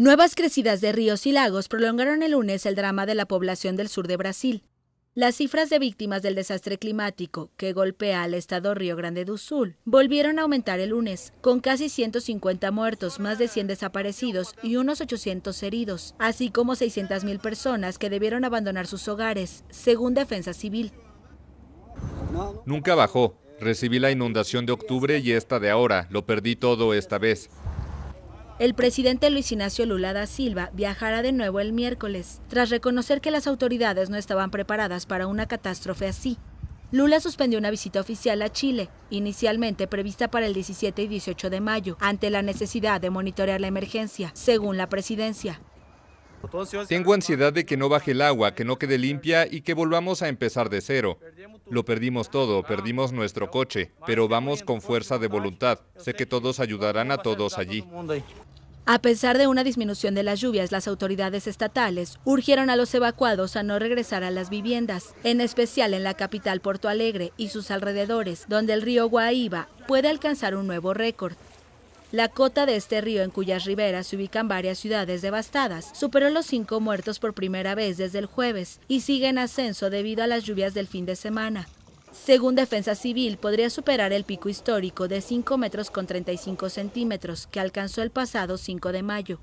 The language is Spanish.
Nuevas crecidas de ríos y lagos prolongaron el lunes el drama de la población del sur de Brasil. Las cifras de víctimas del desastre climático que golpea al estado Río Grande do Sul volvieron a aumentar el lunes, con casi 150 muertos, más de 100 desaparecidos y unos 800 heridos, así como 600.000 personas que debieron abandonar sus hogares, según Defensa Civil. Nunca bajó. Recibí la inundación de octubre y esta de ahora. Lo perdí todo esta vez. El presidente Luis Ignacio Lula da Silva viajará de nuevo el miércoles, tras reconocer que las autoridades no estaban preparadas para una catástrofe así. Lula suspendió una visita oficial a Chile, inicialmente prevista para el 17 y 18 de mayo, ante la necesidad de monitorear la emergencia, según la presidencia. Tengo ansiedad de que no baje el agua, que no quede limpia y que volvamos a empezar de cero. Lo perdimos todo, perdimos nuestro coche, pero vamos con fuerza de voluntad. Sé que todos ayudarán a todos allí. A pesar de una disminución de las lluvias, las autoridades estatales urgieron a los evacuados a no regresar a las viviendas, en especial en la capital Porto Alegre y sus alrededores, donde el río Guaíba puede alcanzar un nuevo récord. La cota de este río, en cuyas riberas se ubican varias ciudades devastadas, superó los cinco muertos por primera vez desde el jueves y sigue en ascenso debido a las lluvias del fin de semana. Según Defensa Civil, podría superar el pico histórico de 5 metros con 35 centímetros que alcanzó el pasado 5 de mayo.